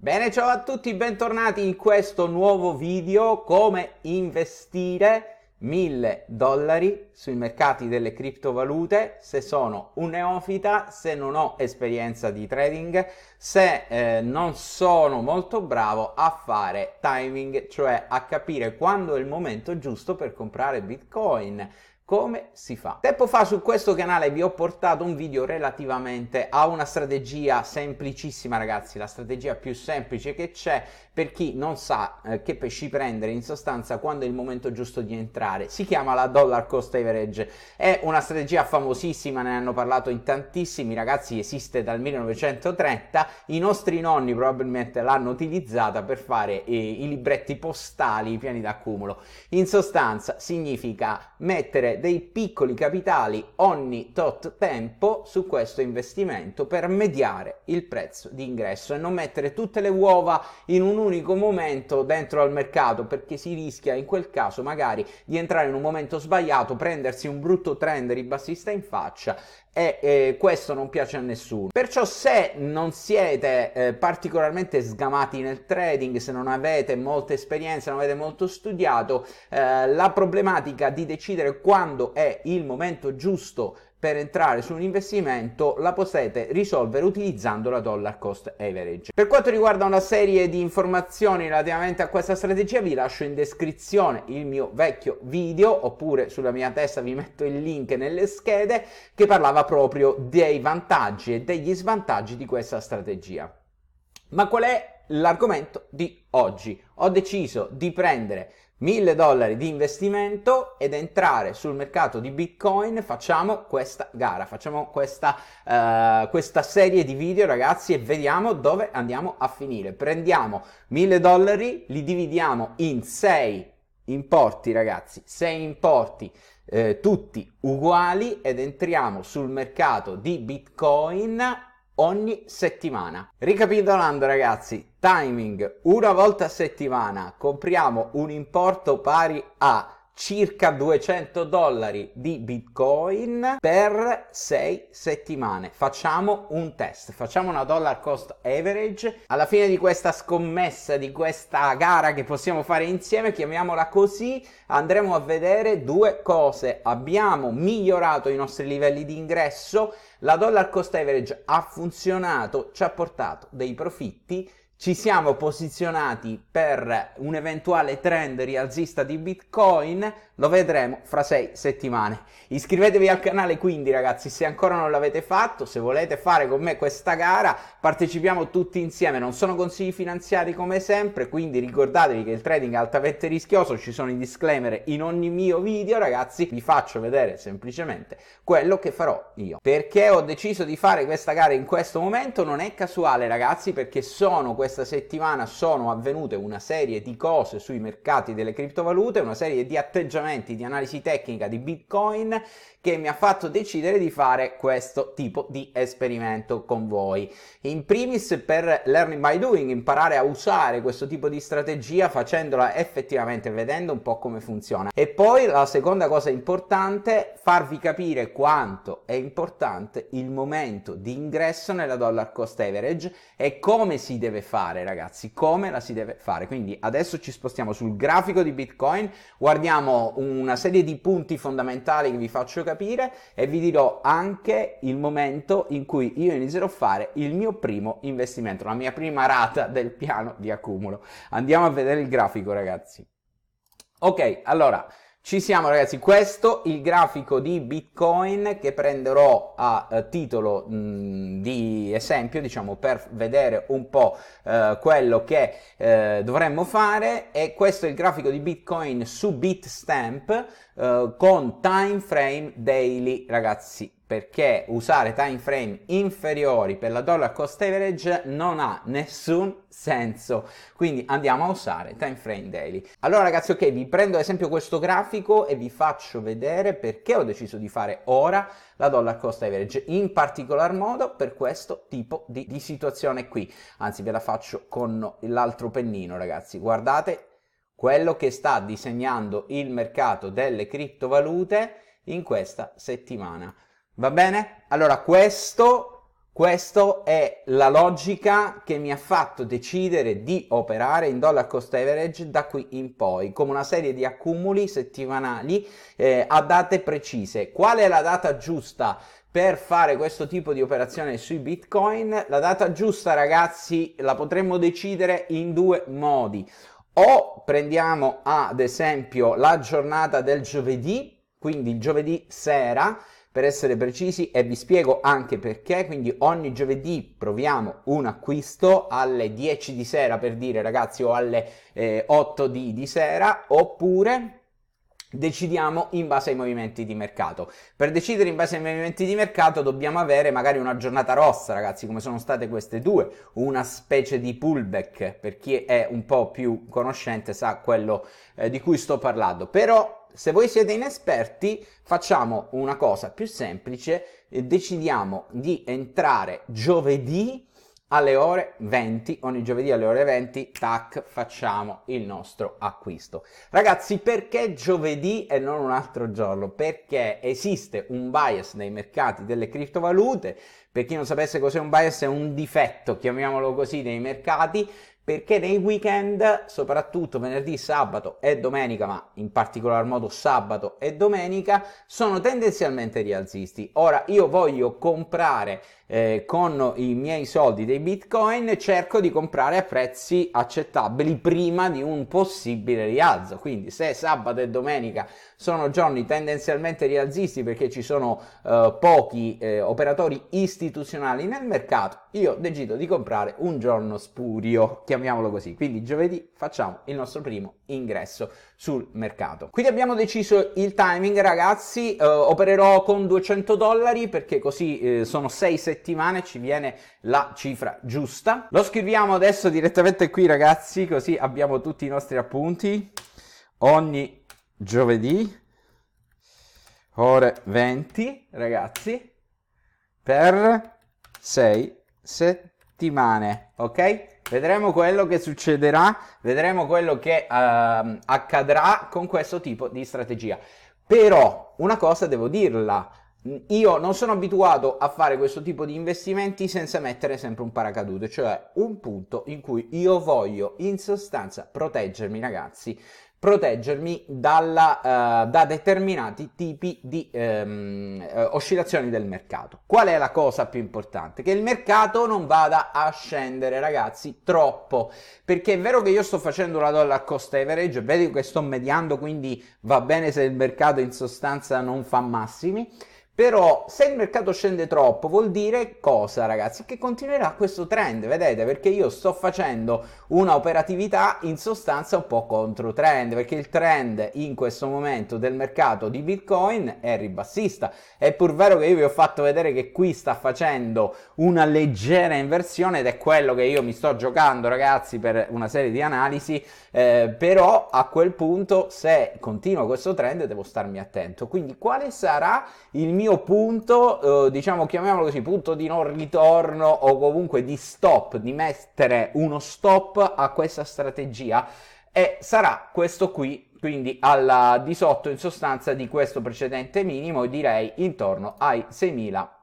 Bene, ciao a tutti, bentornati in questo nuovo video come investire 1000 dollari sui mercati delle criptovalute se sono un neofita, se non ho esperienza di trading, se eh, non sono molto bravo a fare timing, cioè a capire quando è il momento giusto per comprare bitcoin come si fa? Tempo fa su questo canale vi ho portato un video relativamente a una strategia semplicissima ragazzi, la strategia più semplice che c'è per chi non sa eh, che pesci prendere in sostanza quando è il momento giusto di entrare. Si chiama la dollar cost average, è una strategia famosissima, ne hanno parlato in tantissimi ragazzi, esiste dal 1930, i nostri nonni probabilmente l'hanno utilizzata per fare eh, i libretti postali, i piani d'accumulo. In sostanza significa mettere dei piccoli capitali ogni tot tempo su questo investimento per mediare il prezzo di ingresso e non mettere tutte le uova in un unico momento dentro al mercato perché si rischia in quel caso magari di entrare in un momento sbagliato, prendersi un brutto trend ribassista in faccia e eh, questo non piace a nessuno. Perciò se non siete eh, particolarmente sgamati nel trading, se non avete molta esperienza, non avete molto studiato, eh, la problematica di decidere quando quando è il momento giusto per entrare su un investimento la potete risolvere utilizzando la dollar cost average. Per quanto riguarda una serie di informazioni relativamente a questa strategia vi lascio in descrizione il mio vecchio video oppure sulla mia testa vi metto il link nelle schede che parlava proprio dei vantaggi e degli svantaggi di questa strategia. Ma qual è l'argomento di oggi? Ho deciso di prendere 1000 dollari di investimento ed entrare sul mercato di Bitcoin, facciamo questa gara, facciamo questa, uh, questa serie di video ragazzi e vediamo dove andiamo a finire. Prendiamo 1000 dollari, li dividiamo in 6 importi ragazzi, 6 importi eh, tutti uguali ed entriamo sul mercato di Bitcoin ogni settimana. Ricapitolando ragazzi, timing una volta a settimana compriamo un importo pari a circa 200 dollari di bitcoin per 6 settimane facciamo un test facciamo una dollar cost average alla fine di questa scommessa di questa gara che possiamo fare insieme chiamiamola così andremo a vedere due cose abbiamo migliorato i nostri livelli di ingresso la dollar cost average ha funzionato ci ha portato dei profitti ci siamo posizionati per un eventuale trend rialzista di Bitcoin, lo vedremo fra sei settimane. Iscrivetevi al canale quindi ragazzi se ancora non l'avete fatto, se volete fare con me questa gara, partecipiamo tutti insieme, non sono consigli finanziari come sempre, quindi ricordatevi che il trading è altamente rischioso, ci sono i disclaimer in ogni mio video ragazzi, vi faccio vedere semplicemente quello che farò io. Perché ho deciso di fare questa gara in questo momento non è casuale ragazzi, perché sono queste questa settimana sono avvenute una serie di cose sui mercati delle criptovalute, una serie di atteggiamenti di analisi tecnica di Bitcoin che mi ha fatto decidere di fare questo tipo di esperimento con voi. In primis per learning by doing, imparare a usare questo tipo di strategia facendola effettivamente vedendo un po' come funziona. E poi la seconda cosa importante, farvi capire quanto è importante il momento di ingresso nella dollar cost average e come si deve fare fare ragazzi, come la si deve fare. Quindi adesso ci spostiamo sul grafico di Bitcoin, guardiamo una serie di punti fondamentali che vi faccio capire e vi dirò anche il momento in cui io inizierò a fare il mio primo investimento, la mia prima rata del piano di accumulo. Andiamo a vedere il grafico ragazzi. Ok, allora... Ci siamo ragazzi, questo è il grafico di Bitcoin che prenderò a eh, titolo mh, di esempio, diciamo, per vedere un po' eh, quello che eh, dovremmo fare e questo è il grafico di Bitcoin su Bitstamp eh, con time frame daily, ragazzi perché usare time frame inferiori per la dollar cost average non ha nessun senso quindi andiamo a usare time frame daily allora ragazzi ok vi prendo ad esempio questo grafico e vi faccio vedere perché ho deciso di fare ora la dollar cost average in particolar modo per questo tipo di, di situazione qui anzi ve la faccio con l'altro pennino ragazzi guardate quello che sta disegnando il mercato delle criptovalute in questa settimana Va bene? Allora, questo, questo è la logica che mi ha fatto decidere di operare in dollar cost average da qui in poi, come una serie di accumuli settimanali eh, a date precise. Qual è la data giusta? per fare questo tipo di operazione sui bitcoin la data giusta ragazzi la potremmo decidere in due modi o prendiamo ad esempio la giornata del giovedì quindi il giovedì sera per essere precisi e vi spiego anche perché, quindi ogni giovedì proviamo un acquisto alle 10 di sera per dire ragazzi o alle eh, 8 di, di sera oppure decidiamo in base ai movimenti di mercato. Per decidere in base ai movimenti di mercato dobbiamo avere magari una giornata rossa, ragazzi, come sono state queste due, una specie di pullback, per chi è un po' più conoscente sa quello eh, di cui sto parlando. Però se voi siete inesperti, facciamo una cosa più semplice, decidiamo di entrare giovedì alle ore 20, ogni giovedì alle ore 20, tac, facciamo il nostro acquisto. Ragazzi, perché giovedì e non un altro giorno? Perché esiste un bias nei mercati delle criptovalute. Per chi non sapesse cos'è un bias, è un difetto, chiamiamolo così, nei mercati perché nei weekend, soprattutto venerdì, sabato e domenica, ma in particolar modo sabato e domenica, sono tendenzialmente rialzisti. Ora io voglio comprare eh, con i miei soldi dei bitcoin, cerco di comprare a prezzi accettabili prima di un possibile rialzo. Quindi se sabato e domenica sono giorni tendenzialmente rialzisti perché ci sono eh, pochi eh, operatori istituzionali nel mercato, io decido di comprare un giorno spurio, chiamato chiamiamolo così. Quindi giovedì facciamo il nostro primo ingresso sul mercato. Quindi abbiamo deciso il timing, ragazzi. Eh, opererò con 200 dollari perché così eh, sono sei settimane, ci viene la cifra giusta. Lo scriviamo adesso direttamente qui, ragazzi, così abbiamo tutti i nostri appunti. Ogni giovedì ore 20, ragazzi, per sei settimane, ok? Vedremo quello che succederà, vedremo quello che uh, accadrà con questo tipo di strategia. Però una cosa devo dirla, io non sono abituato a fare questo tipo di investimenti senza mettere sempre un paracadute, cioè un punto in cui io voglio in sostanza proteggermi, ragazzi, proteggermi dalla, uh, da determinati tipi di um, oscillazioni del mercato. Qual è la cosa più importante? Che il mercato non vada a scendere, ragazzi, troppo. Perché è vero che io sto facendo la dollar cost average, vedo che sto mediando, quindi va bene se il mercato in sostanza non fa massimi però se il mercato scende troppo vuol dire cosa ragazzi? Che continuerà questo trend, vedete? Perché io sto facendo una operatività in sostanza un po' contro trend, perché il trend in questo momento del mercato di Bitcoin è ribassista. È pur vero che io vi ho fatto vedere che qui sta facendo una leggera inversione ed è quello che io mi sto giocando ragazzi per una serie di analisi eh, però a quel punto se continua questo trend devo starmi attento. Quindi quale sarà il mio punto, eh, diciamo chiamiamolo così, punto di non ritorno o comunque di stop, di mettere uno stop a questa strategia? E sarà questo qui quindi alla, di sotto in sostanza di questo precedente minimo direi intorno ai 6.000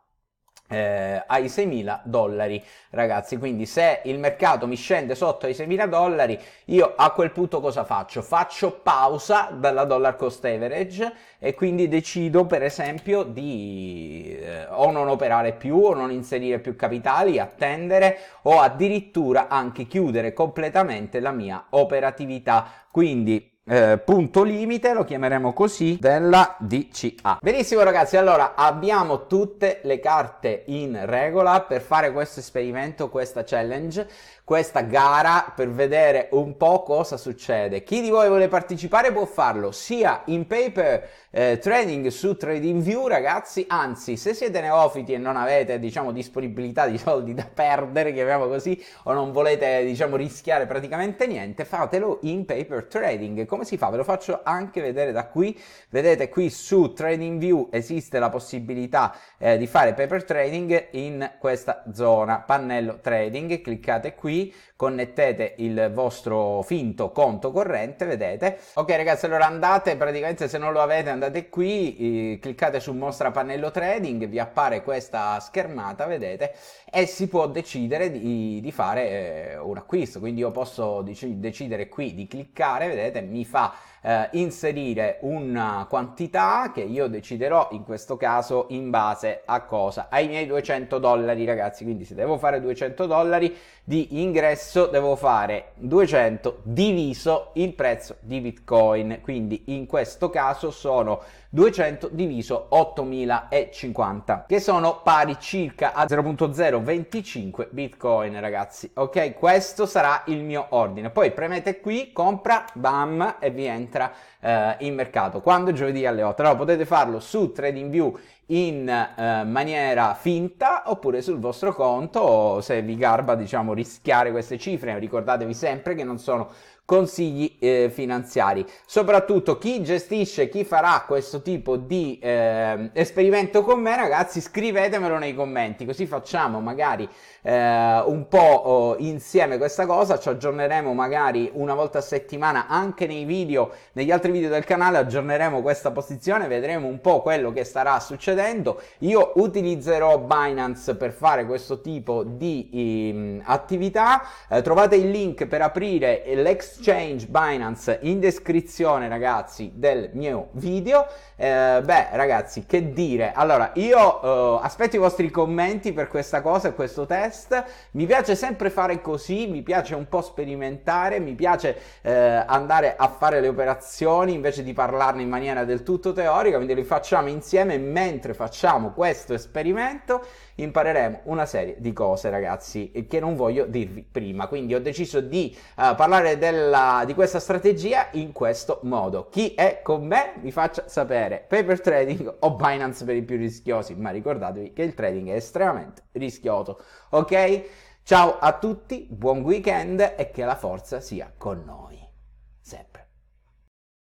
eh, ai 6.000 dollari ragazzi quindi se il mercato mi scende sotto ai 6.000 dollari io a quel punto cosa faccio faccio pausa dalla dollar cost average e quindi decido per esempio di eh, o non operare più o non inserire più capitali attendere o addirittura anche chiudere completamente la mia operatività quindi eh, punto limite, lo chiameremo così, della DCA. Benissimo ragazzi, allora abbiamo tutte le carte in regola per fare questo esperimento, questa challenge, questa gara per vedere un po' cosa succede. Chi di voi vuole partecipare può farlo sia in paper eh, trading su TradingView, ragazzi. Anzi, se siete neofiti e non avete, diciamo, disponibilità di soldi da perdere, chiamiamo così, o non volete, diciamo, rischiare praticamente niente, fatelo in paper trading. Come si fa? Ve lo faccio anche vedere da qui. Vedete qui su TradingView esiste la possibilità eh, di fare paper trading in questa zona, pannello trading, cliccate qui, connettete il vostro finto conto corrente, vedete? Ok, ragazzi, allora andate praticamente se non lo avete andate andate qui, eh, cliccate su mostra pannello trading, vi appare questa schermata, vedete, e si può decidere di, di fare eh, un acquisto. Quindi io posso dic- decidere qui di cliccare, vedete, mi fa eh, inserire una quantità che io deciderò in questo caso in base a cosa? Ai miei 200 dollari ragazzi, quindi se devo fare 200 dollari di ingresso devo fare 200 diviso il prezzo di Bitcoin, quindi in questo caso sono 200 diviso 8050 che sono pari circa a 0.025 bitcoin ragazzi ok questo sarà il mio ordine poi premete qui compra bam e vi entra eh, in mercato quando giovedì alle 8 allora potete farlo su TradingView in eh, maniera finta oppure sul vostro conto se vi garba diciamo rischiare queste cifre ricordatevi sempre che non sono consigli eh, finanziari. Soprattutto chi gestisce, chi farà questo tipo di eh, esperimento con me, ragazzi, scrivetemelo nei commenti, così facciamo magari eh, un po' oh, insieme questa cosa, ci aggiorneremo magari una volta a settimana anche nei video, negli altri video del canale aggiorneremo questa posizione, vedremo un po' quello che starà succedendo. Io utilizzerò Binance per fare questo tipo di ehm, eh, attività. trovate il link per aprire l'ex exchange Binance in descrizione ragazzi del mio video. Eh, beh ragazzi che dire, allora io eh, aspetto i vostri commenti per questa cosa e questo test, mi piace sempre fare così, mi piace un po' sperimentare, mi piace eh, andare a fare le operazioni invece di parlarne in maniera del tutto teorica, quindi li facciamo insieme mentre facciamo questo esperimento impareremo una serie di cose ragazzi che non voglio dirvi prima, quindi ho deciso di uh, parlare della, di questa strategia in questo modo. Chi è con me mi faccia sapere paper trading o Binance per i più rischiosi, ma ricordatevi che il trading è estremamente rischioso, ok? Ciao a tutti, buon weekend e che la forza sia con noi, sempre.